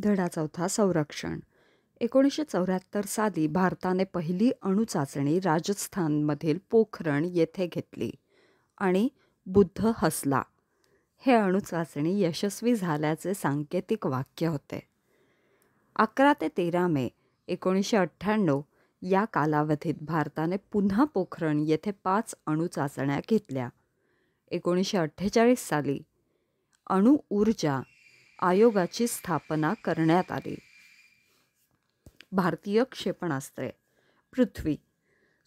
धडा चौथा संरक्षण एकोणीसशे चौऱ्याहत्तर साली भारताने पहिली अणुचाचणी राजस्थानमधील पोखरण येथे घेतली आणि बुद्ध हसला हे अणुचाचणी यशस्वी झाल्याचे सांकेतिक वाक्य होते अकरा ते तेरा मे एकोणीसशे अठ्ठ्याण्णव या कालावधीत भारताने पुन्हा पोखरण येथे पाच अणुचाचण्या घेतल्या एकोणीसशे अठ्ठेचाळीस साली ऊर्जा आयोगाची स्थापना करण्यात आली भारतीय क्षेपणास्त्रे पृथ्वी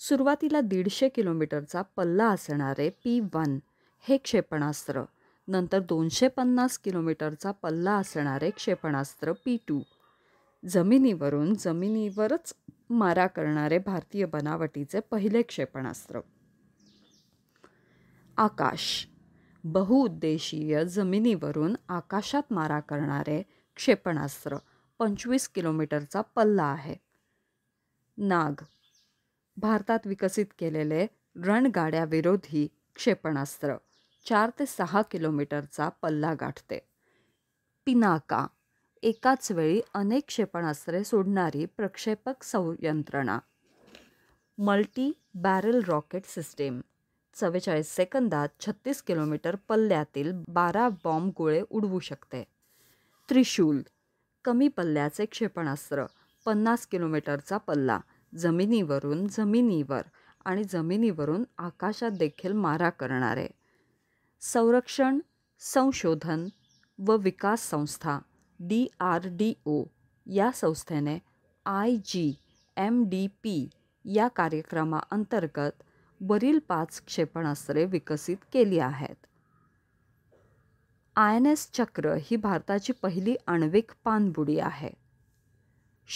सुरुवातीला दीडशे किलोमीटरचा पल्ला असणारे पी वन हे क्षेपणास्त्र नंतर दोनशे पन्नास किलोमीटरचा पल्ला असणारे क्षेपणास्त्र पी टू जमिनीवरून जमिनीवरच मारा करणारे भारतीय बनावटीचे पहिले क्षेपणास्त्र आकाश बहुउद्देशीय जमिनीवरून आकाशात मारा करणारे क्षेपणास्त्र पंचवीस किलोमीटरचा पल्ला आहे नाग भारतात विकसित केलेले रणगाड्याविरोधी क्षेपणास्त्र चार ते सहा किलोमीटरचा पल्ला गाठते पिनाका एकाच वेळी अनेक क्षेपणास्त्रे सोडणारी प्रक्षेपक संयंत्रणा मल्टी बॅरल रॉकेट सिस्टीम चव्वेचाळीस सेकंदात छत्तीस किलोमीटर पल्ल्यातील बारा बॉम्ब गोळे उडवू शकते त्रिशूल कमी पल्ल्याचे क्षेपणास्त्र पन्नास किलोमीटरचा पल्ला जमिनीवरून जमिनीवर आणि जमिनीवरून आकाशात देखील मारा करणारे संरक्षण संशोधन व विकास संस्था डी आर डी ओ या संस्थेने I G M D P या कार्यक्रमाअंतर्गत वरील पाच क्षेपणास्त्रे विकसित केली आहेत आय एन एस चक्र ही भारताची पहिली आण्विक पाणबुडी आहे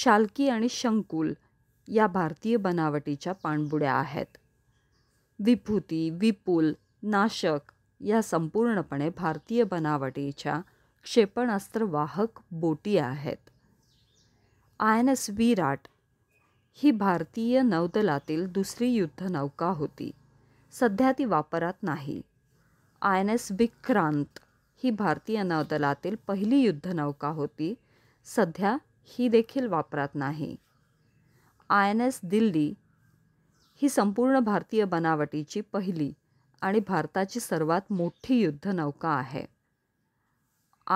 शालकी आणि शंकुल या भारतीय बनावटीच्या पाणबुड्या आहेत विभूती विपुल नाशक या संपूर्णपणे भारतीय बनावटीच्या क्षेपणास्त्र वाहक बोटी आहेत आय एन एस विराट ही भारतीय नौदलातील दुसरी युद्धनौका होती सध्या ती वापरात नाही आय एन एस विक्रांत ही भारतीय नौदलातील पहिली युद्धनौका होती सध्या ही देखील वापरात नाही आय एन एस दिल्ली ही संपूर्ण भारतीय बनावटीची पहिली आणि भारताची सर्वात मोठी युद्धनौका आहे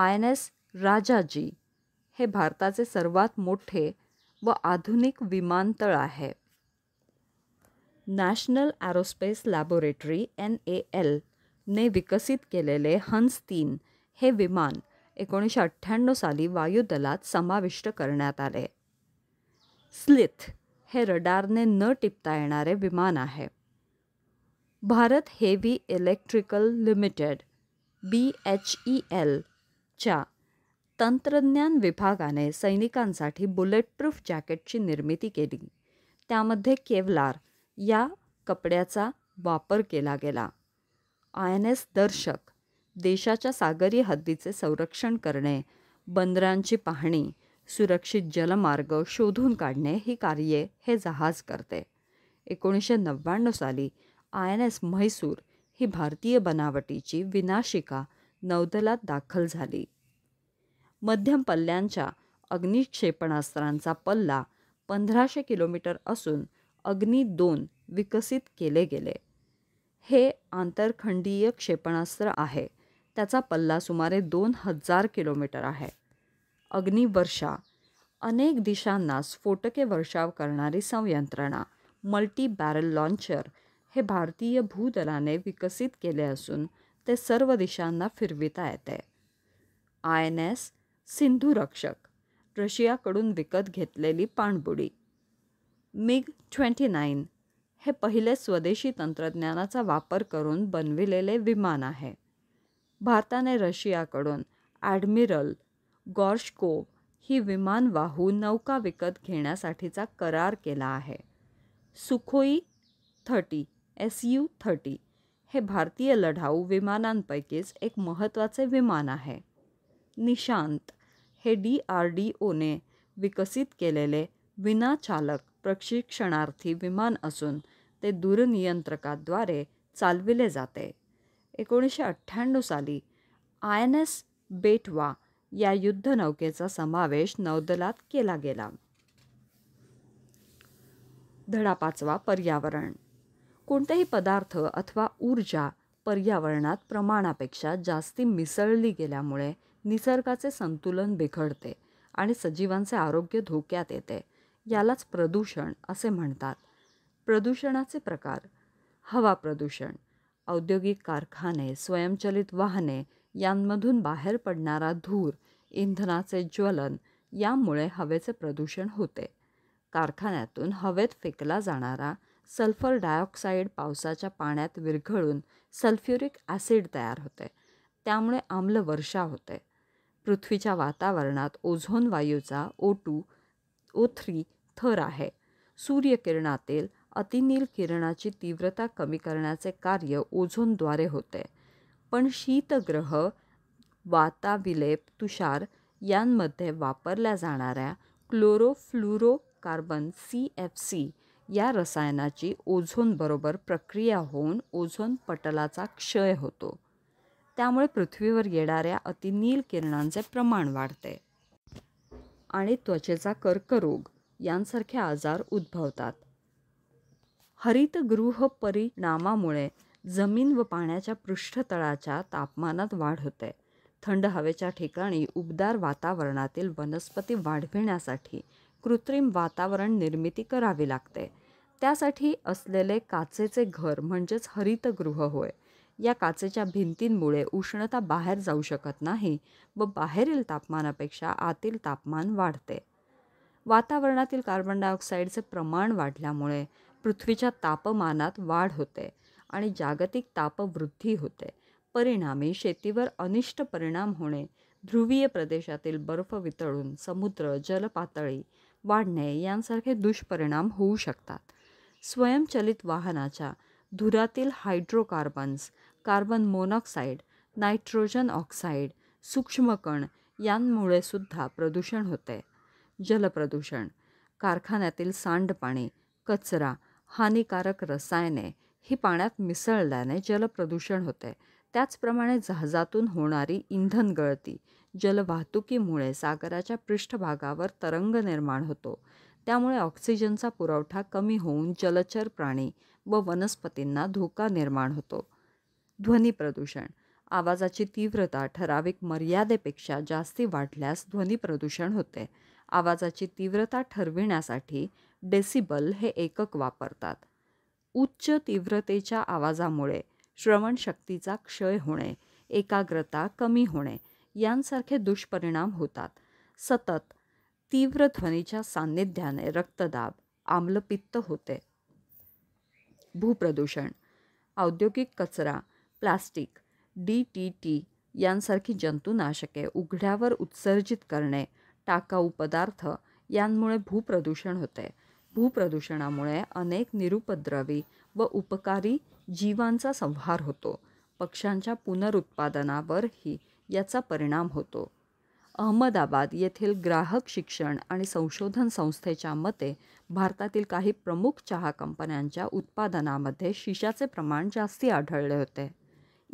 आय एन एस राजाजी हे भारताचे सर्वात मोठे व आधुनिक विमानतळ आहे national aerospace laboratory N A L ने विकसित केलेले हंस तीन हे विमान एकोणीसशे अठ्ठ्याण्णव साली वायुदलात समाविष्ट करण्यात आले स्लिथ हे रडारने न टिपता येणारे विमान आहे Bharat heavy electrical limited B H E एलच्या तंत्रज्ञान विभागाने सैनिकांसाठी बुलेटप्रूफ जॅकेटची निर्मिती केली त्यामध्ये केवलार या कपड्याचा वापर केला गेला आय एन एस दर्शक देशाच्या सागरी हद्दीचे संरक्षण करणे बंदरांची पाहणी सुरक्षित जलमार्ग शोधून काढणे ही कार्ये हे जहाज करते एकोणीसशे नव्याण्णव साली आय एन एस म्हैसूर ही भारतीय बनावटीची विनाशिका नौदलात दाखल झाली मध्यम पल्ल्यांच्या अग्निक्षेपणास्त्रांचा पल्ला पंधराशे किलोमीटर असून अग्नी दोन विकसित केले गेले हे आंतरखंडीय क्षेपणास्त्र आहे त्याचा पल्ला सुमारे दोन हजार किलोमीटर आहे अग्निवर्षा अनेक दिशांना स्फोटके वर्षाव करणारी संयंत्रणा मल्टी बॅरल लॉन्चर हे भारतीय भूदलाने विकसित केले असून ते सर्व दिशांना फिरविता येते आय एन एस सिंधुरक्षक रशियाकडून विकत घेतलेली पाणबुडी मिग ट्वेंटी नाईन हे पहिले स्वदेशी तंत्रज्ञानाचा वापर करून बनविलेले विमान आहे भारताने रशियाकडून ॲडमिरल गॉर्शको ही विमानवाहू नौका विकत घेण्यासाठीचा करार केला आहे Sukhoi thirty S U thirty हे भारतीय लढाऊ विमानांपैकीच एक महत्त्वाचे विमान आहे निशांत हे डी आर डी ओने विकसित केलेले विनाचालक प्रशिक्षणार्थी विमान असून ते दूरनियंत्रकाद्वारे चालविले जाते एकोणीसशे अठ्ठ्याण्णव साली आय एन एस बेटवा या युद्धनौकेचा समावेश नौदलात केला गेला धडा पाचवा पर्यावरण कोणतेही पदार्थ अथवा ऊर्जा पर्यावरणात प्रमाणापेक्षा जास्ती मिसळली गेल्यामुळे निसर्गाचे संतुलन बिघडते आणि सजीवांचे आरोग्य धोक्यात येते यालाच प्रदूषण असे म्हणतात प्रदूषणाचे प्रकार हवा प्रदूषण औद्योगिक कारखाने स्वयंचलित वाहने यांमधून बाहेर पडणारा धूर इंधनाचे ज्वलन यामुळे हवेचे प्रदूषण होते कारखान्यातून हवेत फेकला जाणारा सल्फर डायऑक्साईड पावसाच्या पाण्यात विरघळून सल्फ्युरिक ॲसिड तयार होते त्यामुळे वर्षा होते पृथ्वीच्या वातावरणात ओझोन वायूचा ओ टू ओ थ्री थर आहे सूर्यकिरणातील अतिनील किरणाची तीव्रता कमी करण्याचे कार्य ओझोनद्वारे होते पण शीतग्रह वाताविलेप तुषार यांमध्ये वापरल्या जाणाऱ्या कार्बन सी एफ सी या रसायनाची ओझोनबरोबर प्रक्रिया होऊन ओझोन पटलाचा क्षय होतो त्यामुळे पृथ्वीवर येणाऱ्या अतिनील किरणांचे प्रमाण वाढते आणि त्वचेचा कर्करोग यांसारखे आजार उद्भवतात हरितगृह परिणामामुळे जमीन व पाण्याच्या पृष्ठतळाच्या तापमानात वाढ होते थंड हवेच्या ठिकाणी उबदार वातावरणातील वनस्पती वाढविण्यासाठी कृत्रिम वातावरण निर्मिती करावी लागते त्यासाठी असलेले काचेचे घर म्हणजेच हरितगृह होय या काचेच्या भिंतींमुळे उष्णता बाहेर जाऊ शकत नाही व बाहेरील तापमानापेक्षा आतील तापमान वाढते वातावरणातील कार्बन डायऑक्साईडचे प्रमाण वाढल्यामुळे पृथ्वीच्या तापमानात वाढ होते आणि जागतिक तापवृद्धी होते परिणामी शेतीवर अनिष्ट परिणाम होणे ध्रुवीय प्रदेशातील बर्फ वितळून समुद्र जलपातळी वाढणे यांसारखे दुष्परिणाम होऊ शकतात स्वयंचलित वाहनाच्या धुरातील hydrocarbons carbon monoxide nitrogen oxide सूक्ष्मकण यांमुळे सुद्धा प्रदूषण होते जलप्रदूषण कारखान्यातील सांडपाणी कचरा हानिकारक रसायने ही पाण्यात मिसळल्याने जलप्रदूषण होते त्याचप्रमाणे जहाजातून होणारी इंधन गळती जलवाहतुकीमुळे सागराच्या पृष्ठभागावर तरंग निर्माण होतो त्यामुळे ऑक्सिजनचा पुरवठा कमी होऊन जलचर प्राणी व वनस्पतींना धोका निर्माण होतो ध्वनी प्रदूषण आवाजाची तीव्रता ठराविक मर्यादेपेक्षा जास्ती वाढल्यास ध्वनी प्रदूषण होते आवाजाची तीव्रता ठरविण्यासाठी डेसिबल हे एकक वापरतात उच्च तीव्रतेच्या आवाजामुळे श्रवणशक्तीचा क्षय होणे एकाग्रता कमी होणे यांसारखे दुष्परिणाम होतात सतत तीव्र ध्वनीच्या सान्निध्याने रक्तदाब आम्लपित्त होते भूप्रदूषण औद्योगिक कचरा प्लास्टिक डी टी टी यांसारखी जंतुनाशके उघड्यावर उत्सर्जित करणे टाकाऊ पदार्थ यांमुळे भूप्रदूषण होते भूप्रदूषणामुळे अनेक निरुपद्रवी व उपकारी जीवांचा संहार होतो पक्ष्यांच्या पुनरुत्पादनावरही याचा परिणाम होतो अहमदाबाद येथील ग्राहक शिक्षण आणि संशोधन संस्थेच्या मते भारतातील काही प्रमुख चहा कंपन्यांच्या उत्पादनामध्ये शिशाचे प्रमाण जास्ती आढळले होते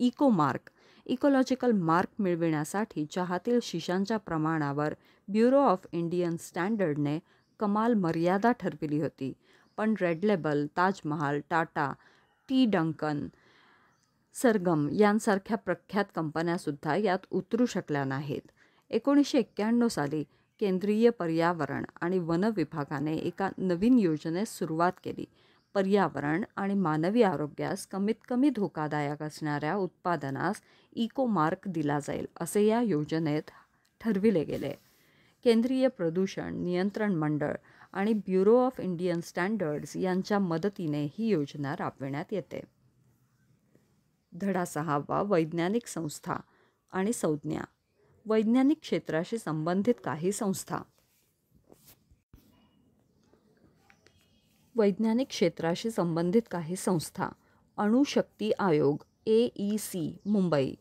इकोमार्क इकोलॉजिकल मार्क मिळविण्यासाठी चहातील शिशांच्या प्रमाणावर ब्युरो ऑफ इंडियन स्टँडर्डने कमाल मर्यादा ठरविली होती पण red label Taj Mahal Tata tea Duncan Sargam यांसारख्या प्रख्यात कंपन्यासुद्धा यात उतरू शकल्या नाहीत एकोणीसशे एक्क्याण्णव साली केंद्रीय पर्यावरण आणि वन विभागाने एका नवीन योजनेस सुरुवात केली पर्यावरण आणि मानवी आरोग्यास कमीत कमी धोकादायक असणाऱ्या उत्पादनास इको मार्क दिला जाईल असे या योजनेत ठरविले गेले केंद्रीय प्रदूषण नियंत्रण मंडळ आणि ब्युरो ऑफ इंडियन स्टँडर्ड्स यांच्या मदतीने ही योजना राबविण्यात येते धडा सहावा वैज्ञानिक संस्था आणि संज्ञा वैज्ञानिक क्षेत्राशी संबंधित काही संस्था वैज्ञानिक क्षेत्राशी संबंधित काही संस्था अणुशक्ती आयोग A E C Mumbai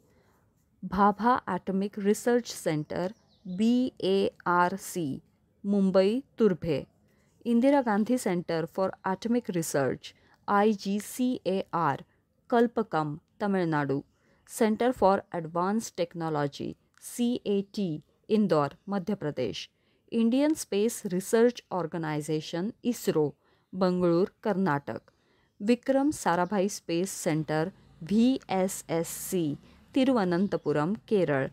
Bhabha atomic research centre B A R C Mumbai Turbhe Indira Gandhi centre for atomic research I G C A R Kalpakkam Tamil Nadu centre for advance technology C A T Indore Madhya Pradesh Indian space research organisation ISRO Bangalore Karnataka Vikram Sarabhai space centre V S S C Thiruvananthapuram Kerala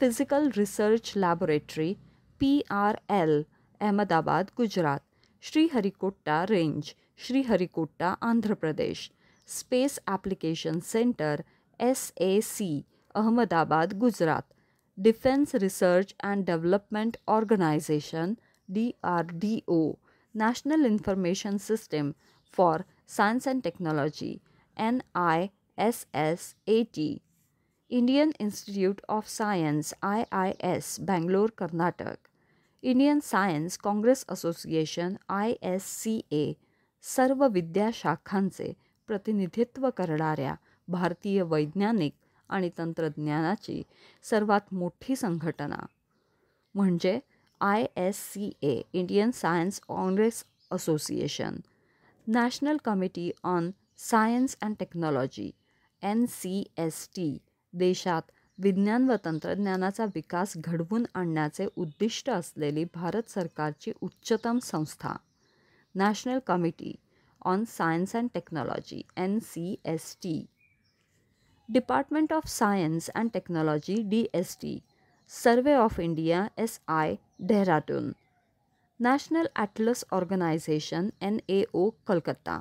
physical research laboratory P R L Ahmedabad Gujarat Sriharikota range Sriharikota Andhra Pradesh space application centre S A C Ahmedabad Gujarat defence research and development organisation D R D O national information system for science and technology N I S S A T Indian institute of science I I S Bangalore Karnataka Indian science congress association I S C A सर्व विद्याशाखांचे प्रतिनिधित्व करणाऱ्या भारतीय वैज्ञानिक आणि तंत्रज्ञानाची सर्वात मोठी संघटना म्हणजे I S C A Indian science congress association national committee on science and technology N C S T देशात विज्ञान व तंत्रज्ञानाचा विकास घडवून आणण्याचे उद्दिष्ट असलेली भारत सरकारची उच्चतम संस्था national committee on science and technology N C S T department of science and technology D S T survey of India S I Dehradun national atlas organisation N A O Calcutta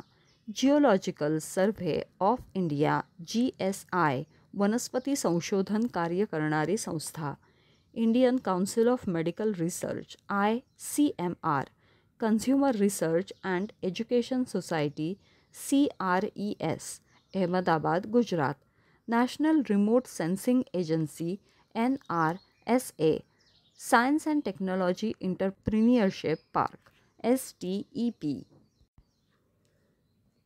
geological survey of India G S I वनस्पती संशोधन कार्य करणारी संस्था Indian council of medical research I C M R consumer research and education society C R E S Ahmedabad Gujarat National Remote Sensing Agency NRSA, Science and Technology Entrepreneurship Park STEP.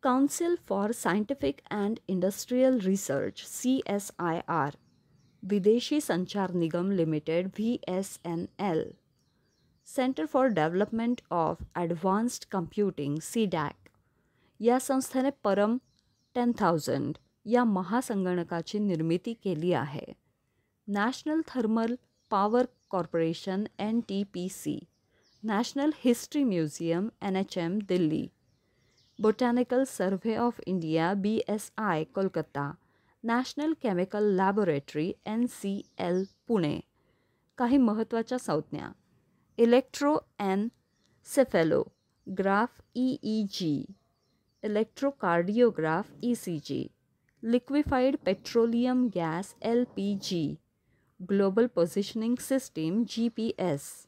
Council for Scientific and Industrial Research CSIR Videshi Sanchar Nigam Limited VSNL Centre for Development of Advanced Computing C DAC या संस्थेने परम ten thousand या महासंगणकाची निर्मिती केली आहे national thermal power corporation N T P C national history museum N H M Delhi botanical survey of India B S I Kolkata national chemical laboratory N C L Pune काही महत्त्वाच्या संज्ञा electroencephalograph E E G electrocardiograph E C G liquefied petroleum gas LPG, global positioning system GPS,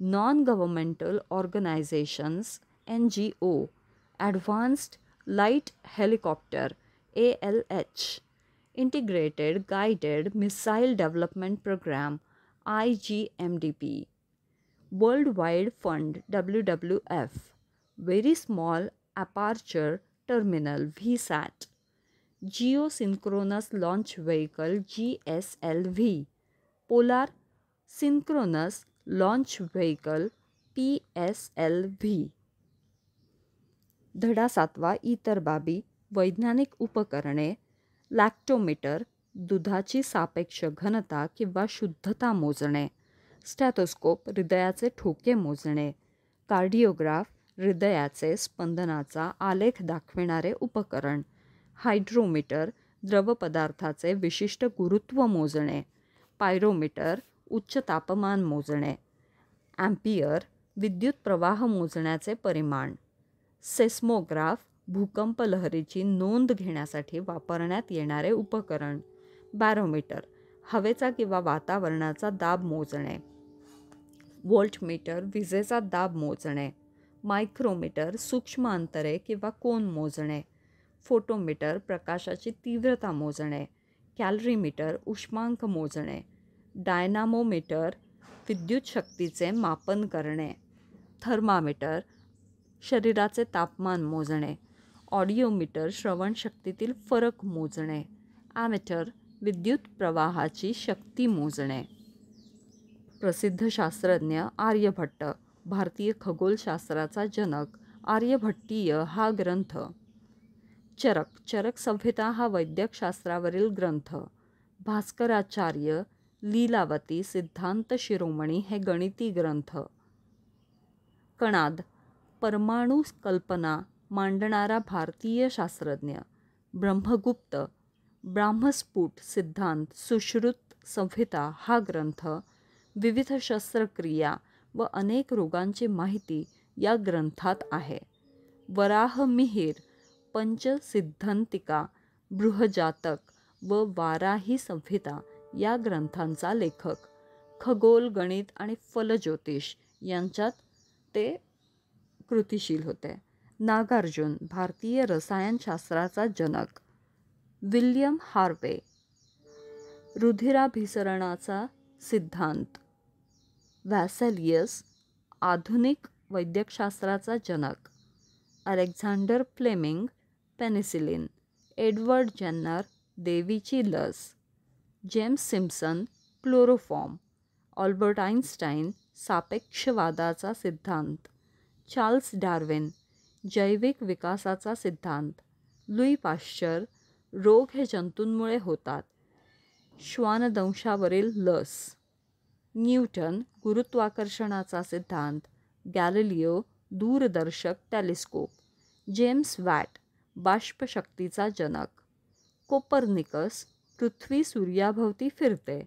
non-governmental organizations NGO, advanced light helicopter ALH, integrated guided missile development program IGMDP, Worldwide Fund WWF, very small aperture terminal VSAT. Geosynchronous launch vehicle G S L V polar synchronous launch vehicle P S L V धडा सातवा इतर बाबी वैज्ञानिक उपकरणे लॅक्टोमीटर दुधाची सापेक्ष घनता किंवा शुद्धता मोजणे स्टॅथोस्कोप हृदयाचे ठोके मोजणे कार्डिओग्राफ हृदयाचे स्पंदनाचा आलेख दाखविणारे उपकरण हायड्रोमीटर द्रवपदार्थाचे विशिष्ट गुरुत्व मोजणे पायरोमीटर उच्च तापमान मोजणे ॲम्पियर विद्युत प्रवाह मोजण्याचे परिमाण सेस्मोग्राफ भूकंप लहरीची नोंद घेण्यासाठी वापरण्यात येणारे उपकरण बॅरोमीटर हवेचा किंवा वातावरणाचा दाब मोजणे वोल्टमीटर विजेचा दाब मोजणे मायक्रोमीटर सूक्ष्म अंतरे किंवा कोन मोजणे फोटोमीटर प्रकाशाची तीव्रता मोजणे कॅलरीमीटर उष्मांक मोजणे डायनामोमीटर विद्युत शक्तीचे मापन करणे थर्मामीटर शरीराचे तापमान मोजणे ऑडिओमीटर श्रवणशक्तीतील फरक मोजणे ॲमेटर विद्युत प्रवाहाची शक्ती मोजणे प्रसिद्ध शास्त्रज्ञ आर्यभट्ट भारतीय खगोलशास्त्राचा जनक आर्यभट्टीय हा ग्रंथ चरक चरक संहिता हा वैद्यकशास्त्रावरील ग्रंथ भास्कराचार्य लीलावती सिद्धांत शिरोमणी हे गणिती ग्रंथ कणाद परमाणू कल्पना मांडणारा भारतीय शास्त्रज्ञ ब्रह्मगुप्त ब्राह्मस्फुट सिद्धांत सुश्रुत संहिता हा ग्रंथ विविध शस्त्रक्रिया व अनेक रोगांची माहिती या ग्रंथात आहे वराह मिहीर पंचसिद्धांतिका बृहजातक व वाराही संहिता या ग्रंथांचा लेखक खगोल गणित आणि फलज्योतिष यांच्यात ते कृतिशील होते नागार्जुन भारतीय रसायनशास्त्राचा जनक विल्यम हार्वे रुधिराभिसरणाचा सिद्धांत व्हॅसेलियस आधुनिक वैद्यकशास्त्राचा जनक Alexander Fleming penicillin Edward Jenner देवीची लस James Simpson chloroform Albert Einstein सापेक्षवादाचा सिद्धांत चार्ल्स डार्विन जैविक विकासाचा सिद्धांत लुई पाश्चर रोग हे जंतूंमुळे होतात श्वानदंशावरील लस न्यूटन गुरुत्वाकर्षणाचा सिद्धांत गॅलिलिओ दूरदर्शक टेलिस्कोप जेम्स वॅट बाष्पशक्तीचा जनक कोपरनिकस पृथ्वी सूर्याभोवती फिरते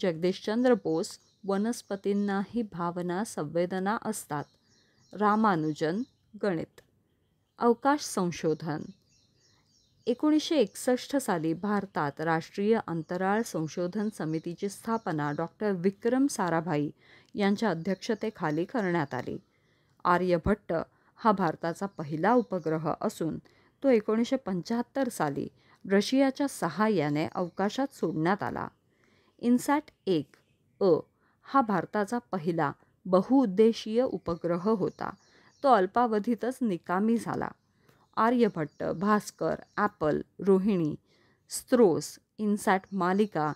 जगदीशचंद्र बोस वनस्पतींनाही भावना संवेदना असतात रामानुजन गणित अवकाश संशोधन एकोणीसशे एकसष्ट साली भारतात राष्ट्रीय अंतराळ संशोधन समितीची स्थापना डॉक्टर विक्रम साराभाई यांच्या अध्यक्षतेखाली करण्यात आली आर्यभट्ट हा भारताचा पहिला उपग्रह असून तो एकोणीसशे पंच्याहत्तर साली रशियाच्या सहाय्याने अवकाशात सोडण्यात आला इन्सॅट एक अ हा भारताचा पहिला बहुउद्देशीय उपग्रह होता तो अल्पावधीतच निकामी झाला आर्यभट्ट भास्कर ॲपल रोहिणी स्त्रोस इन्सॅट मालिका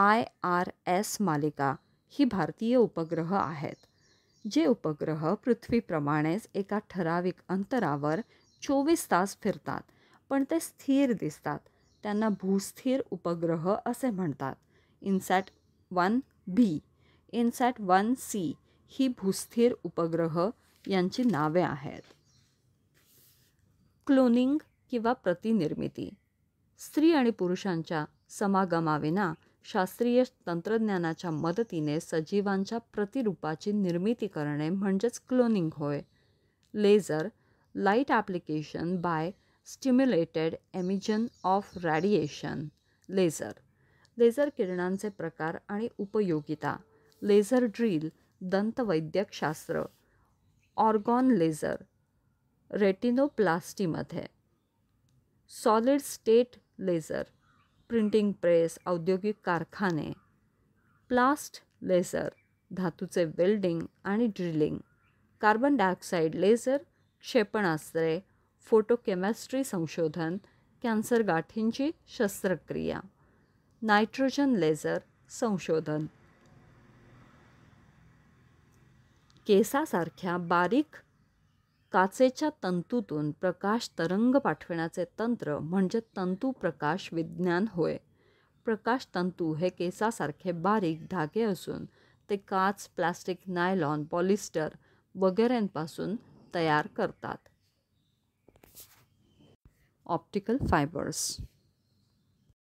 आय आर एस मालिका ही भारतीय उपग्रह आहेत जे उपग्रह पृथ्वीप्रमाणेच एका ठराविक अंतरावर चोवीस तास फिरतात पण ते स्थिर दिसतात त्यांना भूस्थिर उपग्रह असे म्हणतात INSAT one B INSAT one C ही भूस्थिर उपग्रह यांची नावे आहेत क्लोनिंग किंवा प्रतिनिर्मिती स्त्री आणि पुरुषांच्या समागमाविना शास्त्रीय तंत्रज्ञानाच्या मदतीने सजीवांच्या प्रतिरूपाची निर्मिती करणे म्हणजेच क्लोनिंग होय laser light application by stimulated emission of radiation laser laser किरणांचे प्रकार आणि उपयोगिता लेझर ड्रिल दंतवैद्यकशास्त्र ऑर्गॉन लेझर रेटिनोप्लास्टीमध्ये solid state laser printing press औद्योगिक कारखाने प्लास्ट लेझर धातूचे वेल्डिंग आणि ड्रिलिंग कार्बन डायऑक्साईड लेझर क्षेपणास्त्रे फोटोकेमिस्ट्री संशोधन कॅन्सर गाठींची शस्त्रक्रिया नायट्रोजन लेझर संशोधन केसासारख्या बारीक काचेच्या तंतूतून प्रकाश तरंग पाठविण्याचे तंत्र म्हणजे तंतू प्रकाश विज्ञान होय प्रकाश तंतू हे केसासारखे बारीक धागे असून ते काच प्लास्टिक नायलॉन पॉलिस्टर वगैरेंपासून तयार करतात ऑप्टिकल फायबर्स